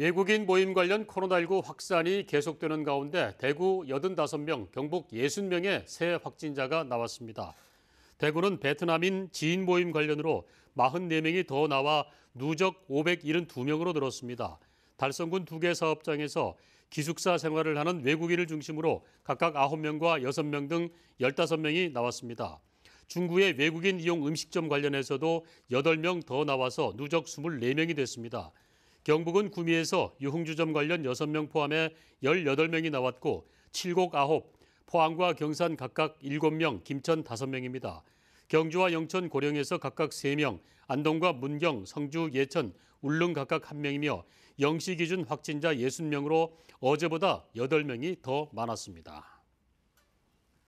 외국인 모임 관련 코로나19 확산이 계속되는 가운데 대구 85명, 경북 60명의 새 확진자가 나왔습니다. 대구는 베트남인 지인 모임 관련으로 44명이 더 나와 누적 572명으로 늘었습니다. 달성군 두 개 사업장에서 기숙사 생활을 하는 외국인을 중심으로 각각 9명과 6명 등 15명이 나왔습니다. 중구의 외국인 이용 음식점 관련해서도 8명 더 나와서 누적 24명이 됐습니다. 경북은 구미에서 유흥주점 관련 6명 포함해 18명이 나왔고 칠곡 9, 포항과 경산 각각 7명, 김천 5명입니다. 경주와 영천, 고령에서 각각 3명, 안동과 문경, 성주, 예천, 울릉 각각 1명이며 영시 기준 확진자 60명으로 어제보다 8명이 더 많았습니다.